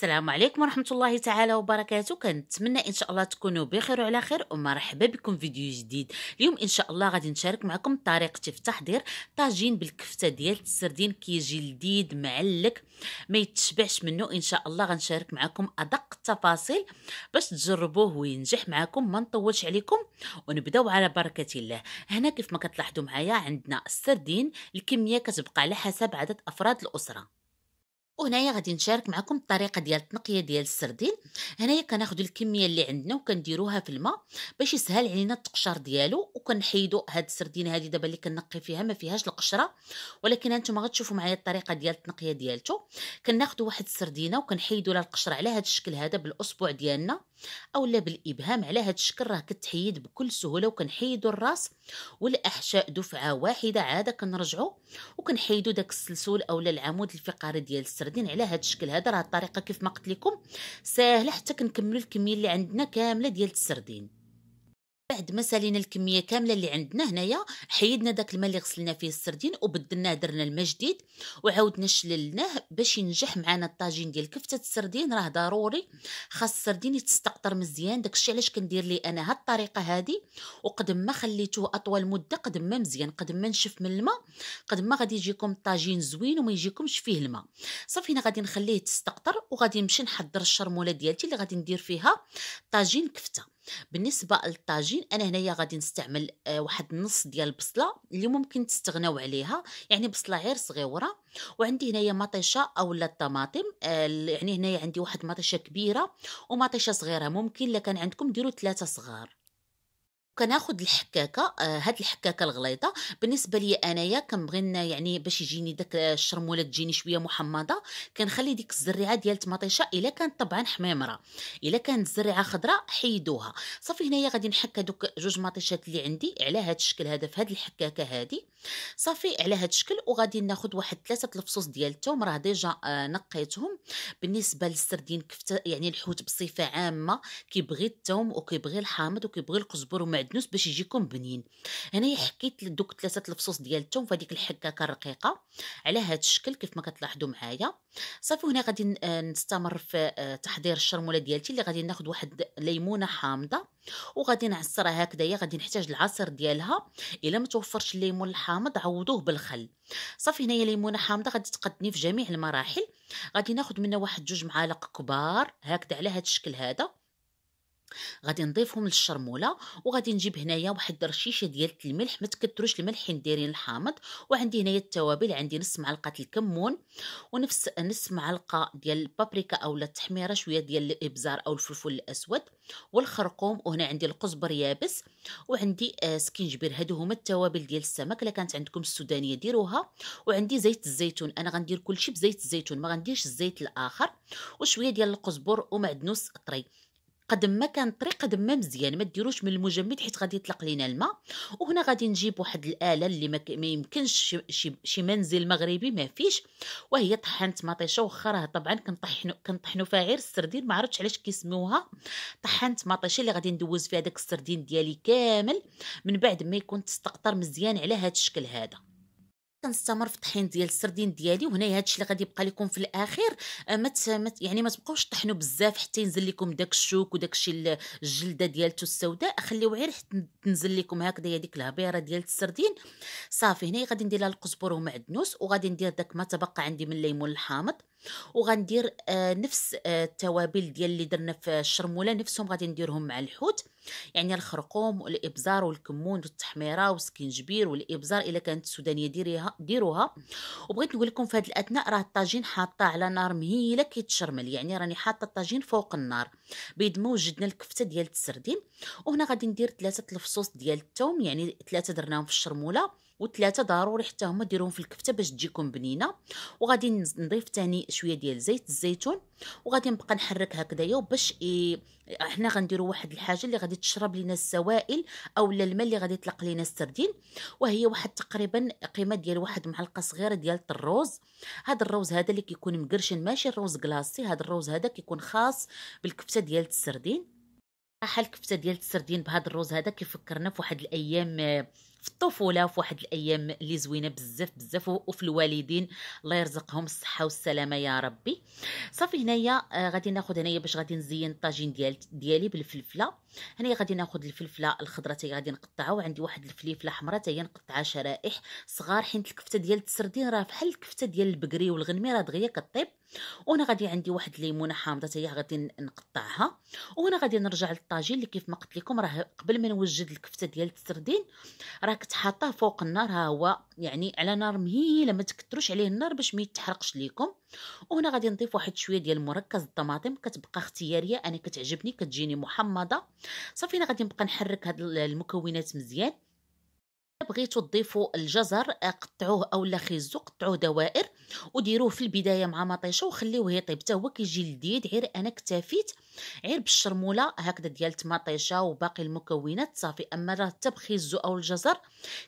السلام عليكم ورحمة الله تعالى وبركاته كنتمنى إن شاء الله تكونوا بخير وعلى خير ومرحبا بكم فيديو جديد اليوم إن شاء الله غادي نشارك معكم طريقتي في تحضير طاجين بالكفتة ديال السردين كيجي لذيذ معلك ما يتشبعش منه إن شاء الله غنشارك معكم أدق التفاصيل باش تجربوه وينجح معكم ما نطولش عليكم ونبداو على بركة الله هنا كيف ما كتلاحظوا معايا عندنا السردين الكمية كتبقى على حسب عدد أفراد الأسرة وهنايا غادي نشارك معكم الطريقه ديال التنقيه ديال السردين هنايا كناخذ الكميه اللي عندنا وكنديروها في الماء باش يسهل علينا التقشر ديالو وكنحيدو هاد السردين هادي دابا اللي كنقي فيها ما فيهاش القشره ولكن هانتوما غتشوفوا معايا الطريقه ديال التنقيه ديالته كناخذوا واحد السردينه وكنحيدو لها القشره على هاد الشكل هذا بالاصبع ديالنا اولا بالابهام على هاد الشكل راه كتحيد بكل سهوله وكنحيدو الراس والاحشاء دفعه واحده عاده كنرجعو وكنحيدو داك السلسول اولا العمود الفقري ديال السردين غاديين على هذا الشكل هذا راه الطريقه كيف ما قلت لكم ساهله حتى كنكملوا الكميه اللي عندنا كامله ديال السردين بعد ما سالينا الكميه كامله اللي عندنا هنايا حيدنا داك الماء اللي غسلنا فيه السردين وبدلناه درنا الماء جديد وعاودنا شللناه باش ينجح معنا الطاجين ديال كفته السردين راه ضروري خاص السردين يتستقطر مزيان داكشي علاش كندير لي انا هاد الطريقه هادي وقد ما خليتوه اطول مده قد ما مزيان قد ما نشف من الماء قد ما غادي يجيكم الطاجين زوين وما يجيكمش فيه الماء صافي هنا غادي نخليه يتستقطر وغادي نمشي نحضر الشرموله ديالتي اللي غادي ندير فيها طاجين كفته بالنسبه للطاجين انا هنايا غادي نستعمل آه، واحد النص ديال البصله اللي ممكن تستغناو عليها يعني بصله غير صغيره وعندي هنايا مطيشه اولا الطماطم آه، يعني هنايا عندي واحد مطيشه كبيره ومطيشه صغيره ممكن لكان عندكم ديروا ثلاثه صغار كناخد الحكاكه آه، هاد الحكاكه الغليظه بالنسبه لي انايا كنبغي يعني باش يجيني داك الشرموله تجيني شويه محمضه كنخلي ديك الزريعه ديال الطماطيشه الا كانت طبعا حميمره الا كانت الزريعه خضراء حيدوها صافي هنايا غادي نحك دوك جوج مطيشات اللي عندي على هاد الشكل هذا في هاد الحكاكه هادي صافي على هاد الشكل وغادي ناخد واحد ثلاثه الفصوص ديال الثوم راه ديجا آه، نقيتهم بالنسبه للسردين كفته يعني الحوت بصفه عامه كيبغي الثوم وكيبغي الحامض وكيبغي القزبر ومعدن البنوس باش يجيكم بنين هنايا حكيت دوك ثلاثه الفصوص ديال الثوم في هذيك الحكاكه الرقيقه على هذا الشكل كيف ما كتلاحظوا معايا صافي هنا غادي آه، نستمر في آه، تحضير الشرموله ديالتي اللي غادي ناخذ واحد ليمونه حامضه وغادي نعصرها هكذايا غادي نحتاج العصير ديالها الا ما توفرش الليمون الحامض عوضوه بالخل صافي هنايا ليمونه حامضه غادي تقدني في جميع المراحل غادي ناخذ منها واحد جوج معالق كبار هكذا على هذا الشكل هذا غادي نضيفهم للشرموله وغادي نجيب هنايا واحد رشيشه ديال الملح ما تكثروش الملح دايرين الحامض وعندي هنايا التوابل عندي نص معلقه الكمون ونفس نص معلقه ديال البابريكا او التحميره شويه ديال الابزار او الفلفل الاسود والخرقوم وهنا عندي القزبر يابس وعندي آه، سكينجبير هادو هما التوابل ديال السمك الا كانت عندكم السودانيه ديروها وعندي زيت الزيتون انا غندير كلشي بزيت الزيتون ما غنديرش الزيت الاخر وشويه ديال القزبر ومعدنوس طري قد ما كان طريق قد ما مزيان ما ديروش من المجمد حيت غادي يطلق لينا الماء وهنا غادي نجيب واحد الاله اللي ما يمكنش شي, شي منزل مغربي ما فيش وهي طحنت مطيشه واخا راه طبعا كنطحنو كنطحنو فيها غير السردين ما عرفتش علاش كيسميوها طحنت مطيشه اللي غادي ندوز فيها داك السردين ديالي كامل من بعد ما يكون تستقطر مزيان على هذا الشكل هذا كنستمر في الطحين ديال السردين ديالي وهنايا هادشي اللي غادي يبقى لكم في الاخير آه، ما يعني ما تبقاوش طحنوا بزاف حتى ينزل لكم داك الشوك وداك الشيء الجلده ديالته السوداء خليوه غير حتى تنزل لكم هكذا هي ديك الهبيره ديال السردين صافي هنايا غادي ندير القزبر ومعدنوس وغادي ندير داك ما تبقى عندي من الليمون الحامض وغندير آه، نفس آه، التوابل ديال اللي درنا في الشرموله نفسهم غادي نديرهم مع الحوت يعني الخرقوم والابزار والكمون والتحميره والسكنجبير والابزار الا كانت سودانيه ديريها ديروها وبغيت نقول لكم في هذه الاثناء راه الطاجين حاطه على نار مهيله كيتشرمل يعني راني حاطه الطاجين فوق النار بيد ما وجدنا الكفته ديال السردين وهنا غادي ندير ثلاثه الفصوص ديال الثوم يعني ثلاثه درناهم في الشرموله وثلاثه ضروري حتى هما ديروهم في الكفته باش تجيكم بنينه وغادي نضيف ثاني شويه ديال زيت الزيتون وغادي نبقى نحرك هكذايا باش إيه احنا غنديروا واحد الحاجه اللي غادي تشرب لينا السوائل او الماء اللي غادي يطلق لينا السردين وهي واحد تقريبا قيمه ديال واحد معلقه صغيره ديال الروز هذا الروز هذا اللي كيكون مقرشن ماشي الروز كلاصي هذا الروز هذا كيكون خاص بالكفته ديال السردين صراحه الكفته ديال السردين بهذا الروز هذا كيفكرنا في واحد الايام آه، في الطفوله في واحد الايام اللي زوينه بزاف بزاف وفي الوالدين الله يرزقهم الصحه والسلامه يا ربي صافي هنايا آه، غادي ناخذ هنايا باش غادي نزين الطاجين ديال ديالي بالفلفله هنايا غادي ناخذ الفلفله الخضراء حتى غادي نقطعها وعندي واحد الفليفله حمراء حتى نقطعها شرائح صغار حيت الكفته ديال التسردين راه بحال الكفته ديال البقري والغنمي راه دغيا كطيب وانا غادي عندي واحد الليمونه حامضه تاهي غادي نقطعها وانا غادي نرجع للطاجين اللي كيف ما قلت لكم راه قبل ما نوجد الكفته ديال التسردين راك تحطه فوق النار ها هو يعني على نار مهيله ما تكثروش عليه النار باش ما يتحرقش ليكم وهنا غادي نضيف واحد شويه ديال مركز الطماطم كتبقى اختياريه انا كتعجبني كتجيني محمضه صافي انا غادي نبقى نحرك هاد المكونات مزيان بغيتو تضيفوا الجزر آه، قطعوه اولا خيزو قطعوه دوائر وديروه في البدايه مع مطيشه وخليوه يطيب حتى هو كيجي لذيذ غير انا اكتفيت غير بالشرموله هكذا ديال الطماطيشه وباقي المكونات صافي اما راه حتى بخيزو او الجزر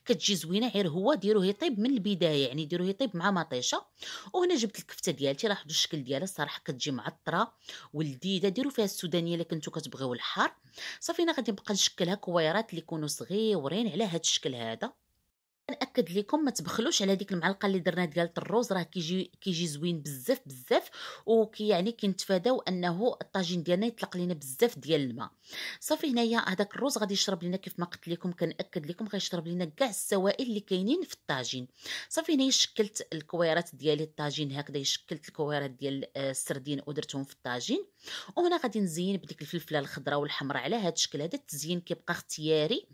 كتجي زوينه غير هو ديروه يطيب من البدايه يعني ديروه يطيب مع مطيشه وهنا جبت الكفته ديالتي راه حدو الشكل ديالها الصراحه كتجي معطره ولذيذه ديروا فيها السودانيه الا كنتو كتبغيو الحار صافي انا غادي نبقى نشكلها كويرات اللي يكونوا صغيورين على هذا الشكل هذا ناكد لكم ما تبخلوش على ديك المعلقه اللي درنا ديال الرز راه كيجي كيجي زوين بزاف بزاف يعني كنتفاداو انه الطاجين ديالنا يطلق لينا بزاف ديال الماء صافي هنايا هذاك الرز غادي يشرب لينا كيف ما قلت لكم كناكد لكم غيشرب لينا كاع السوائل اللي كاينين في الطاجين صافي هنايا شكلت الكويرات ديالي الطاجين هكذا شكلت الكويرات ديال آه، السردين ودرتهم في الطاجين وهنا غادي نزين بديك الفلفله الخضراء والحمراء على هذا الشكل هذا التزيين كيبقى اختياري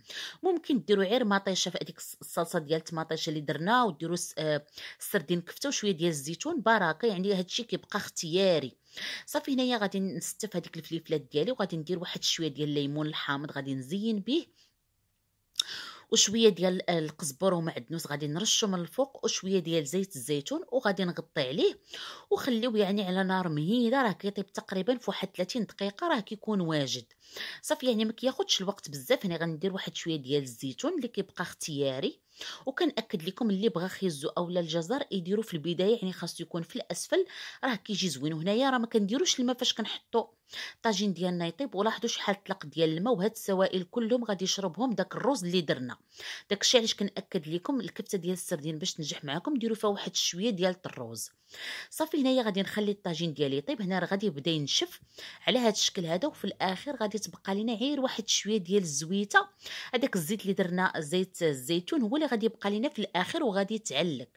ممكن ديروا غير مطيشه في هذيك الصلصه ديال الطماطيش اللي درنا وديروا آه، السردين كفته وشويه ديال الزيتون بركه يعني هادشي كيبقى اختياري صافي هنايا غادي نستف هذيك الفليفلات ديالي وغادي ندير واحد شويه ديال الليمون الحامض غادي نزين به وشويه ديال القزبر ومعدنوس غادي نرشو من الفوق وشويه ديال زيت الزيتون وغادي نغطي عليه وخليو يعني على نار مهيده راه كيطيب تقريبا في واحد 30 دقيقه راه كيكون واجد صافي يعني ما كياخذش الوقت بزاف هنا غندير واحد شويه ديال الزيتون اللي كيبقى اختياري وكنأكد لكم اللي بغى خيزو اولا الجزر يديرو في البدايه يعني خاصو يكون في الاسفل راه كيجي زوين وهنايا راه ما كنديروش الماء فاش كنحطو الطاجين ديالنا يطيب ولاحظوا شحال طلق ديال الماء وهاد السوائل كلهم غادي يشربهم داك الرز اللي درنا داكشي علاش كنأكد لكم الكبته ديال السردين باش تنجح معكم ديروا فيها واحد شويه ديال الرز صافي هنايا غادي نخلي الطاجين ديالي يطيب هنا راه غادي يبدا ينشف على هاد الشكل هذا وفي الاخر غادي تبقى لينا غير واحد شويه ديال الزويته هذاك الزيت اللي درنا زيت الزيتون هو اللي غادي يبقى لينا في الاخر وغادي يتعلق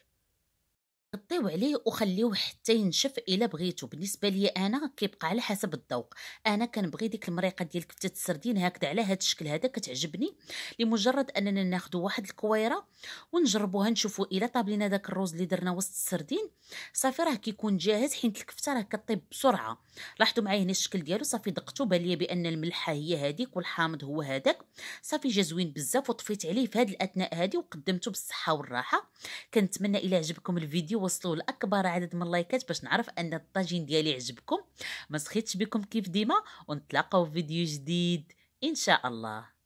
غطيو عليه وخليوه حتى ينشف الا بغيتو بالنسبه لي انا كيبقى على حسب الذوق انا كنبغي ديك المريقه ديال كفته السردين هكذا على هذا الشكل هذا كتعجبني لمجرد اننا ناخذ واحد الكويره ونجربوها نشوفوا الا طاب لينا داك الروز اللي درنا وسط السردين صافي راه كيكون جاهز حيت الكفته راه كطيب بسرعه لاحظتوا معايا هنا الشكل ديالو صافي دقتو بان ليا بان الملحه هي هذيك والحامض هو هذاك صافي جا زوين بزاف وطفيت عليه في هذه الاثناء هذه وقدمته بالصحه والراحه كنتمنى الى عجبكم الفيديو توصلوا لاكبر عدد من اللايكات باش نعرف ان الطاجين ديالي عجبكم ما سخيتش بكم كيف ديما ونتلاقاو في فيديو جديد ان شاء الله